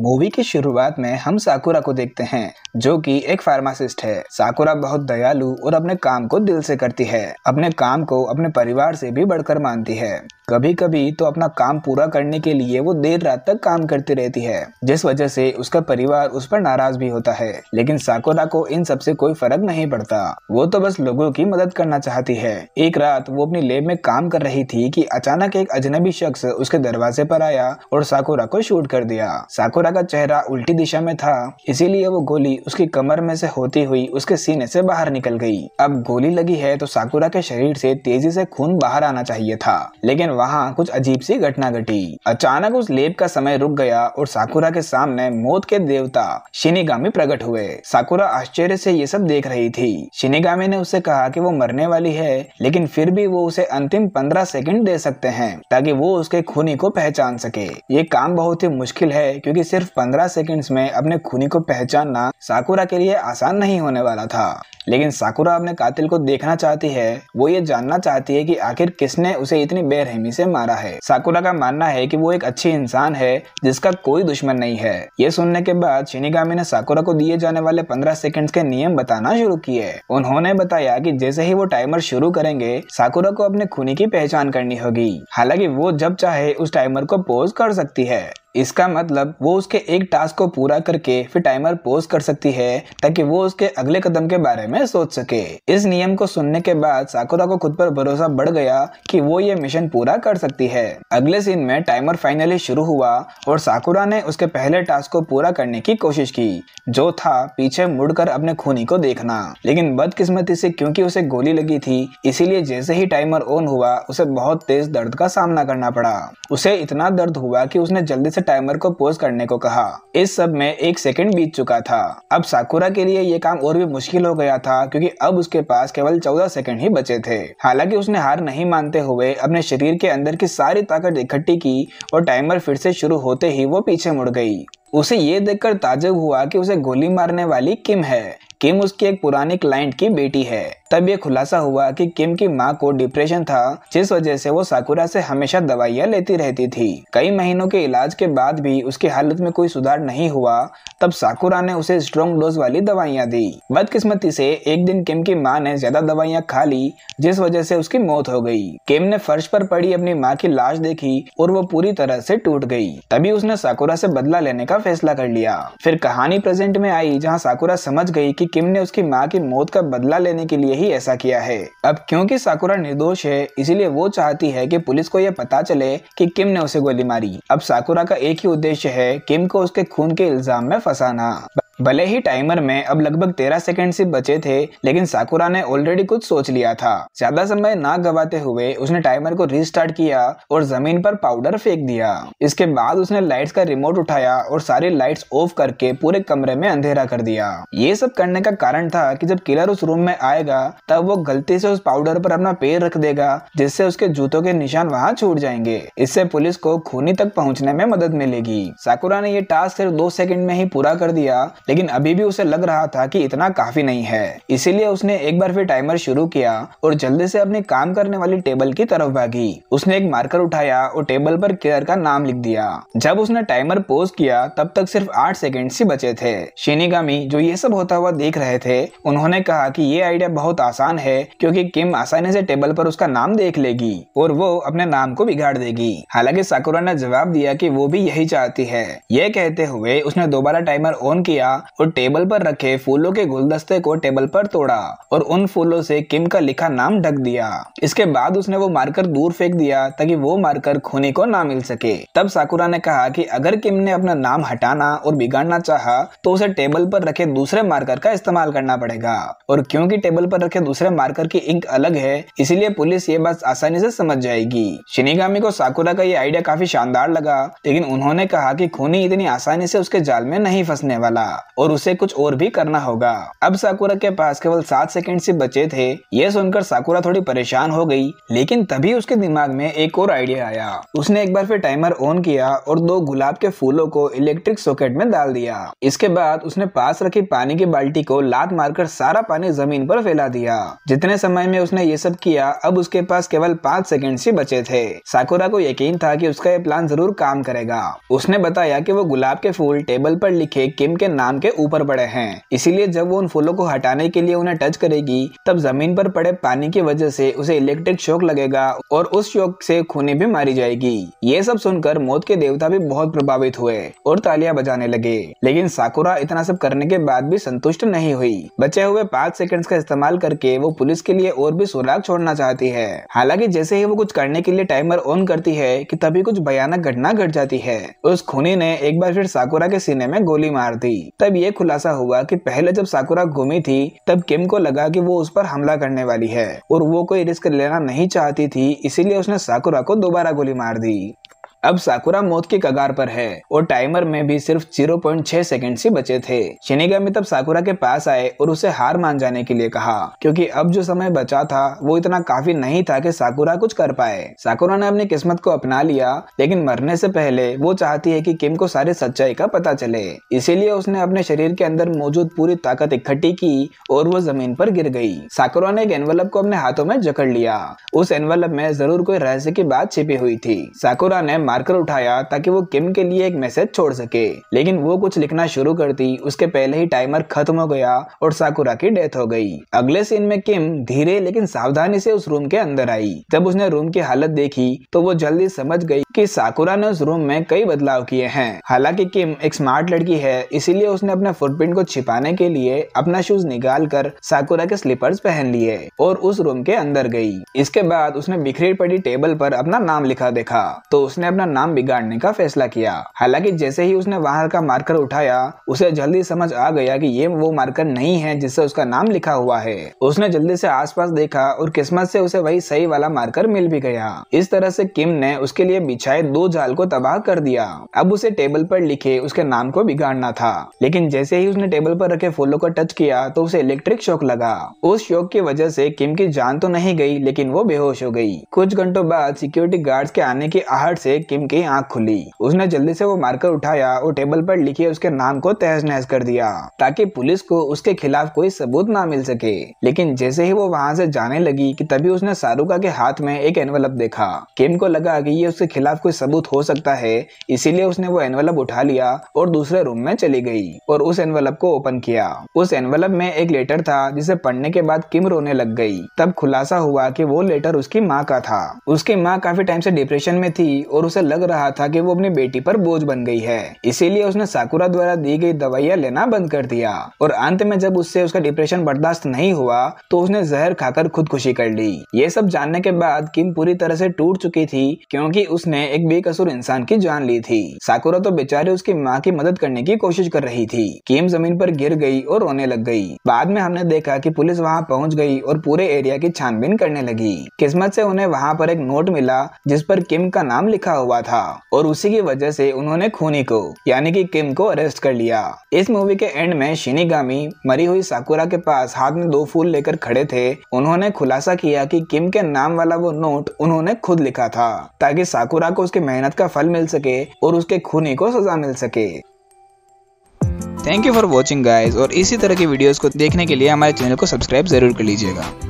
movie की शुरुआत में हम साकुरा को देखते हैं जो कि एक फार्मासिस्ट है साकुरा बहुत दयालु और अपने काम को दिल से करती है अपने काम को अपने परिवार से भी बढ़कर मानती है कभी कभी तो अपना काम पूरा करने के लिए वो देर रात तक काम करती रहती है जिस वजह से उसका परिवार उस पर नाराज भी होता है लेकिन साकोरा को इन सबसे कोई फर्क नहीं पड़ता वो तो बस लोगों की मदद करना चाहती है एक रात वो अपनी लेब में काम कर रही थी कि अचानक एक अजनबी शख्स उसके दरवाजे पर आया और साकोरा को शूट कर दिया साकोरा का चेहरा उल्टी दिशा में था इसीलिए वो गोली उसकी कमर में से होती हुई उसके सीने से बाहर निकल गई अब गोली लगी है तो साकुरा के शरीर से तेजी से खून बाहर आना चाहिए था लेकिन वहाँ कुछ अजीब सी घटना घटी अचानक उस लेप का समय रुक गया और साकुरा के सामने मौत के देवता शिनिगामी प्रकट हुए साकुरा आश्चर्य से ये सब देख रही थी शिनिगामी ने उसे कहा कि वो मरने वाली है लेकिन फिर भी वो उसे अंतिम पंद्रह सेकंड दे सकते हैं ताकि वो उसके खूनी को पहचान सके ये काम बहुत ही मुश्किल है क्योंकि सिर्फ पंद्रह सेकंड्स में अपने खूनी को पहचानना साकुरा के लिए आसान नहीं होने वाला था लेकिन साकुरा अपने कातिल को देखना चाहती है वो ये जानना चाहती है कि आखिर किसने उसे इतनी बेरहमी से मारा है साकुरा का मानना है कि वो एक अच्छी इंसान है जिसका कोई दुश्मन नहीं है ये सुनने के बाद शिनिगामी ने साकुरा को दिए जाने वाले पंद्रह सेकेंड के नियम बताना शुरू किए उन्होंने बताया की जैसे ही वो टाइमर शुरू करेंगे साकुरा को अपने खूनी की पहचान करनी होगी हालांकि वो जब चाहे उस टाइमर को पोज कर सकती है इसका मतलब वो उसके एक टास्क को पूरा करके फिर टाइमर पोज कर सकती है ताकि वो उसके अगले कदम के बारे में सोच सके इस नियम को सुनने के बाद साकुरा को खुद पर भरोसा बढ़ गया कि वो ये मिशन पूरा कर सकती है अगले सीन में टाइमर फाइनली शुरू हुआ और साकुरा ने उसके पहले टास्क को पूरा करने की कोशिश की जो था पीछे मुड़कर अपने खूनी को देखना लेकिन बदकिस्मती से क्योंकि उसे गोली लगी थी इसीलिए जैसे ही टाइमर ऑन हुआ उसे बहुत तेज दर्द का सामना करना पड़ा उसे इतना दर्द हुआ कि उसने जल्दी से टाइमर को पोज करने को कहा इस सब में एक सेकंड बीत चुका था अब साकुरा के लिए ये काम और भी मुश्किल हो गया था क्योंकि अब उसके पास केवल चौदह सेकंड ही बचे थे हालांकि उसने हार नहीं मानते हुए अपने शरीर के अंदर की सारी ताकत इकट्ठी की और टाइमर फिर से शुरू होते ही वो पीछे मुड़ गई उसे ये देखकर ताजुब हुआ कि उसे गोली मारने वाली किम है किम उसकी एक पुरानी क्लाइंट की बेटी है तब ये खुलासा हुआ कि किम की माँ को डिप्रेशन था जिस वजह से वो साकुरा से हमेशा दवाइयां लेती रहती थी कई महीनों के इलाज के बाद भी उसकी हालत में कोई सुधार नहीं हुआ तब साकुरा ने उसे स्ट्रॉन्ग डोज वाली दवाइयाँ दी बदकिस्मती से एक दिन किम की माँ ने ज्यादा दवाइयां खा ली जिस वजह से उसकी मौत हो गई किम ने फर्श पर पड़ी अपनी माँ की लाश देखी और वो पूरी तरह से टूट गई तभी उसने साकुरा से बदला लेने का फैसला कर लिया फिर कहानी प्रेजेंट में आई जहाँ साकुरा समझ गई कि किम ने उसकी माँ की मौत का बदला लेने के लिए ही ऐसा किया है अब क्योंकि साकुरा निर्दोष है इसीलिए वो चाहती है कि पुलिस को यह पता चले कि किम ने उसे गोली मारी अब साकुरा का एक ही उद्देश्य है किम को उसके खून के इल्जाम में फंसाना भले ही टाइमर में अब लगभग तेरह सेकंड से बचे थे लेकिन साकुरा ने ऑलरेडी कुछ सोच लिया था ज्यादा समय ना गवाते हुए उसने टाइमर को रिस्टार्ट किया और जमीन पर पाउडर फेंक दिया इसके बाद उसने लाइट्स का रिमोट उठाया और सारी लाइट्स ऑफ करके पूरे कमरे में अंधेरा कर दिया ये सब करने का कारण था कि जब किलर उस रूम में आएगा तब वो गलती से उस पाउडर पर अपना पैर रख देगा जिससे उसके जूतों के निशान वहाँ छूट जाएंगे इससे पुलिस को खूनी तक पहुँचने में मदद मिलेगी साकुरा ने ये टास्क सिर्फ दो सेकंड में ही पूरा कर दिया लेकिन अभी भी उसे लग रहा था कि इतना काफी नहीं है इसीलिए उसने एक बार फिर टाइमर शुरू किया और जल्दी से अपने काम करने वाली टेबल की तरफ भागी उसने एक मार्कर उठाया और टेबल पर केयर का नाम लिख दिया जब उसने टाइमर पोज किया तब तक सिर्फ आठ सेकेंड ही बचे थे शिनिगामी जो ये सब होता हुआ देख रहे थे उन्होंने कहा की ये आइडिया बहुत आसान है क्यूँकी किम आसानी से टेबल पर उसका नाम देख लेगी और वो अपने नाम को बिगाड़ देगी हालांकि साकुरा ने जवाब दिया कि वो भी यही चाहती है ये कहते हुए उसने दोबारा टाइमर ऑन किया और टेबल पर रखे फूलों के गुलदस्ते को टेबल पर तोड़ा और उन फूलों से किम का लिखा नाम ढक दिया इसके बाद उसने वो मार्कर दूर फेंक दिया ताकि वो मार्कर खूनी को ना मिल सके तब साकुरा ने कहा कि अगर किम ने अपना नाम हटाना और बिगाड़ना चाह तो उसे टेबल पर रखे दूसरे मार्कर का इस्तेमाल करना पड़ेगा और क्योंकि टेबल पर रखे दूसरे मार्कर की इंक अलग है इसीलिए पुलिस ये बात आसानी से समझ जाएगी शिनिगामी को साकुरा का ये आइडिया काफी शानदार लगा लेकिन उन्होंने कहा कि खूनी इतनी आसानी से उसके जाल में नहीं फंसने वाला और उसे कुछ और भी करना होगा अब साकुरा के पास केवल सात सेकंड से बचे थे ये सुनकर साकुरा थोड़ी परेशान हो गई लेकिन तभी उसके दिमाग में एक और आइडिया आया उसने एक बार फिर टाइमर ऑन किया और दो गुलाब के फूलों को इलेक्ट्रिक सॉकेट में डाल दिया इसके बाद उसने पास रखी पानी की बाल्टी को लात मारकर सारा पानी जमीन पर फैला दिया जितने समय में उसने ये सब किया अब उसके पास केवल पाँच सेकंड ही बचे थे साकुरा को यकीन था कि उसका ये प्लान जरूर काम करेगा उसने बताया कि वो गुलाब के फूल टेबल पर लिखे किम के नाम के ऊपर पड़े हैं इसीलिए जब वो उन फूलों को हटाने के लिए उन्हें टच करेगी तब जमीन पर पड़े पानी की वजह से उसे इलेक्ट्रिक शोक लगेगा और उस शोक से खूनी भी मारी जाएगी ये सब सुनकर मौत के देवता भी बहुत प्रभावित हुए और तालियां बजाने लगे लेकिन साकुरा इतना सब करने के बाद भी संतुष्ट नहीं हुई बचे हुए पाँच सेकंड का इस्तेमाल करके वो पुलिस के लिए और भी सुराग छोड़ना चाहती है हालांकि जैसे ही वो कुछ करने के लिए टाइमर ऑन करती है कि तभी कुछ भयानक घटना घट जाती है उस खूनी ने एक बार फिर साकुरा के सीने में गोली मार दी तब ये खुलासा हुआ कि पहले जब साकुरा घूमी थी तब किम को लगा कि वो उस पर हमला करने वाली है और वो कोई रिस्क लेना नहीं चाहती थी इसीलिए उसने साकुरा को दोबारा गोली मार दी अब साकुरा मौत के कगार पर है और टाइमर में भी सिर्फ 0.6 सेकंड ऐसी बचे थे शिनिगामी तब साकुरा के पास आए और उसे हार मान जाने के लिए कहा क्योंकि अब जो समय बचा था वो इतना काफी नहीं था कि साकुरा कुछ कर पाए साकुरा ने अपनी किस्मत को अपना लिया लेकिन मरने से पहले वो चाहती है कि किम को सारी सच्चाई का पता चले इसीलिए उसने अपने शरीर के अंदर मौजूद पूरी ताकत इकट्ठी की और वो जमीन पर गिर गई साकुरा ने एक एनवलप को अपने हाथों में जकड़ लिया उस एनवलप में जरूर कोई रहस्य की बात छिपी हुई थी साकुरा ने मार्कर उठाया ताकि वो किम के लिए एक मैसेज छोड़ सके लेकिन वो कुछ लिखना शुरू कर दी उसके पहले ही टाइमर खत्म हो गया और साकुरा की डेथ हो गई अगले सीन में किम धीरे लेकिन सावधानी से उस रूम के अंदर आई जब उसने रूम की हालत देखी तो वो जल्दी समझ गई कि साकुरा ने उस रूम में कई बदलाव किए हैं हालांकि किम एक स्मार्ट लड़की है इसीलिए उसने अपने फुटप्रिंट को छिपाने के लिए अपना शूज निकाल कर साकुरा के स्लीपर्स पहन लिए और उस रूम के अंदर गई इसके बाद उसने बिखरी पड़ी टेबल पर अपना नाम लिखा देखा तो उसने अपना नाम बिगाड़ने का फैसला किया हालांकि जैसे ही उसने बाहर का मार्कर उठाया उसे जल्दी समझ आ गया कि ये वो मार्कर नहीं है जिससे उसका नाम लिखा हुआ है उसने जल्दी से आसपास देखा और किस्मत से उसे वही सही वाला मार्कर मिल भी गया इस तरह से किम ने उसके लिए बिछाए दो जाल को तबाह कर दिया अब उसे टेबल पर लिखे उसके नाम को बिगाड़ना था लेकिन जैसे ही उसने टेबल पर रखे फूलों को टच किया तो उसे इलेक्ट्रिक शॉक लगा उस शॉक की वजह से किम की जान तो नहीं गई लेकिन वो बेहोश हो गई कुछ घंटों बाद सिक्योरिटी गार्ड्स के आने की आहट से किम की आंख खुली उसने जल्दी से वो मार्कर उठाया और टेबल पर लिखे उसके नाम को तहस नहस कर दिया ताकि पुलिस को उसके खिलाफ कोई सबूत ना मिल सके लेकिन जैसे ही वो वहाँ से जाने लगी कि तभी उसने शाहरुखा के हाथ में एक एनवलप देखा किम को लगा कि ये उसके खिलाफ कोई सबूत हो सकता है इसीलिए उसने वो एनवलप उठा लिया और दूसरे रूम में चली गई और उस एनवलप को ओपन किया उस एनवलप में एक लेटर था जिसे पढ़ने के बाद किम रोने लग गई तब खुलासा हुआ कि वो लेटर उसकी माँ का था उसकी माँ काफी टाइम से डिप्रेशन में थी और उसे ऐसा लग रहा था कि वो अपनी बेटी पर बोझ बन गई है इसीलिए उसने साकुरा द्वारा दी गई दवाइयाँ लेना बंद कर दिया और अंत में जब उससे उसका डिप्रेशन बर्दाश्त नहीं हुआ तो उसने जहर खाकर खुदकुशी कर ली ये सब जानने के बाद किम पूरी तरह से टूट चुकी थी क्योंकि उसने एक बेकसूर इंसान की जान ली थी साकुरा तो बेचारे उसकी माँ की मदद करने की कोशिश कर रही थी किम जमीन पर गिर गई और रोने लग गई बाद में हमने देखा कि पुलिस वहाँ पहुँच गई और पूरे एरिया की छानबीन करने लगी किस्मत से उन्हें वहाँ पर एक नोट मिला जिस पर किम का नाम लिखा हुआ हुआ था और उसी की वजह से उन्होंने खूनी को यानी कि किम को अरेस्ट कर लिया इस मूवी के एंड में शिनिगामी मरी हुई साकुरा के पास हाथ में दो फूल लेकर खड़े थे उन्होंने खुलासा किया कि किम के नाम वाला वो नोट उन्होंने खुद लिखा था ताकि साकुरा को उसकी मेहनत का फल मिल सके और उसके खूनी को सजा मिल सके thank you for watching guys और इसी तरह की वीडियोज को देखने के लिए हमारे चैनल को सब्सक्राइब जरूर कर लीजिएगा